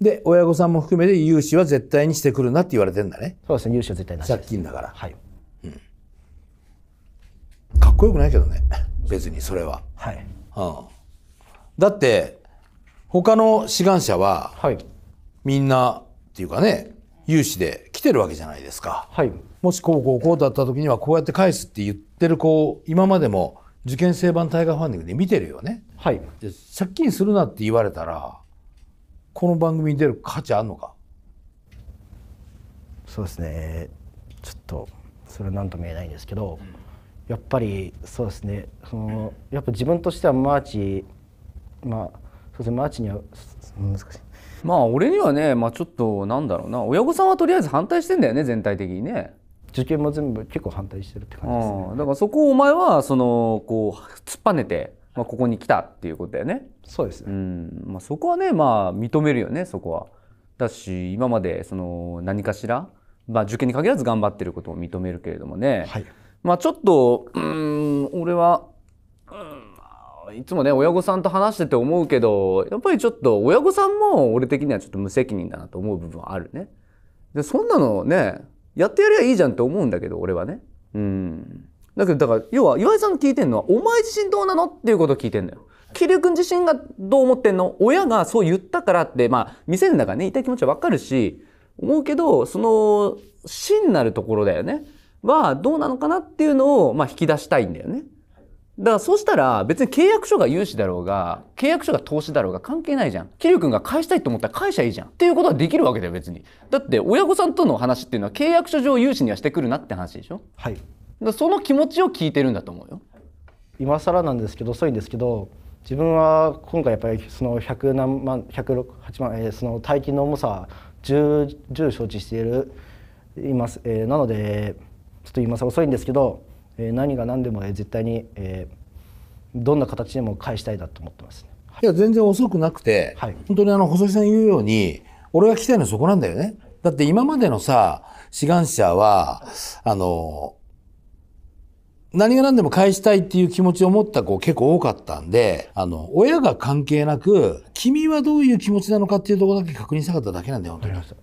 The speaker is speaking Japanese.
で、親御さんも含めて融資は絶対にしてくるなって言われてんだね。そうですね、融資は絶対なし借金だから。はい。うん。かっこよくないけどね。別にそれは。はい。うん。だって、他の志願者は、はい、みんなっていうかね、融資で来てるわけじゃないですか。はい。もしこうこうこうだった時にはこうやって返すって言ってる子を今までも受験生版タイガーファンディングで見てるよね。はい。借金するなって言われたら、この番組に出る価値あるのかそうですねちょっとそれは何とも言えないんですけど、やっぱりそうですねそのやっぱ自分としてはマーチまあそうですねマーチには難しい。まあ俺にはね、まあ、ちょっとなんだろうな親御さんはとりあえず反対してんだよね全体的にね。受験も全部結構反対してるって感じですね。だからそこをお前はそのこう突っぱねてまあ、ここに来たっていうことだよね。そうです、ね、うんまあ、そこはね、まあ、認めるよねそこは。だし今までその何かしら、まあ、受験に限らず頑張ってることを認めるけれどもね、はい、まあ、ちょっとうん俺は、うん、いつもね親御さんと話してて思うけどやっぱりちょっと親御さんも俺的にはちょっと無責任だなと思う部分はあるね。でそんなのねやってやりゃいいじゃんって思うんだけど俺はね。うんだけど、だから、要は、岩井さん聞いてんのは、お前自身どうなのっていうことを聞いてんだよ。桐生君自身がどう思ってんの親がそう言ったからって、まあ、店の中ね、いたい気持ちはわかるし、思うけど、その、真なるところだよね。は、どうなのかなっていうのを、まあ、引き出したいんだよね。だから、そうしたら、別に契約書が融資だろうが、契約書が投資だろうが関係ないじゃん。桐生君が返したいと思ったら返しゃいいじゃん。っていうことはできるわけだよ、別に。だって、親御さんとの話っていうのは、契約書上融資にはしてくるなって話でしょはい。だその気持ちを聞いてるんだと思うよ今更なんですけど遅いんですけど自分は今回やっぱりその100何万108万、えー、その大金の重さ10 10承知しているいます、えー、なのでちょっと今更遅いんですけど、えー、何が何でも、え絶対に、えー、どんな形でも返したいなと思ってます、ね、いや全然遅くなくて、はい、本当にあの細井さん言うように俺が聞きたいのはそこなんだよねだって今までのさ志願者はあの何が何でも返したいっていう気持ちを持った子結構多かったんで、あの、親が関係なく、君はどういう気持ちなのかっていうところだけ確認したかっただけなんだよ、本当に。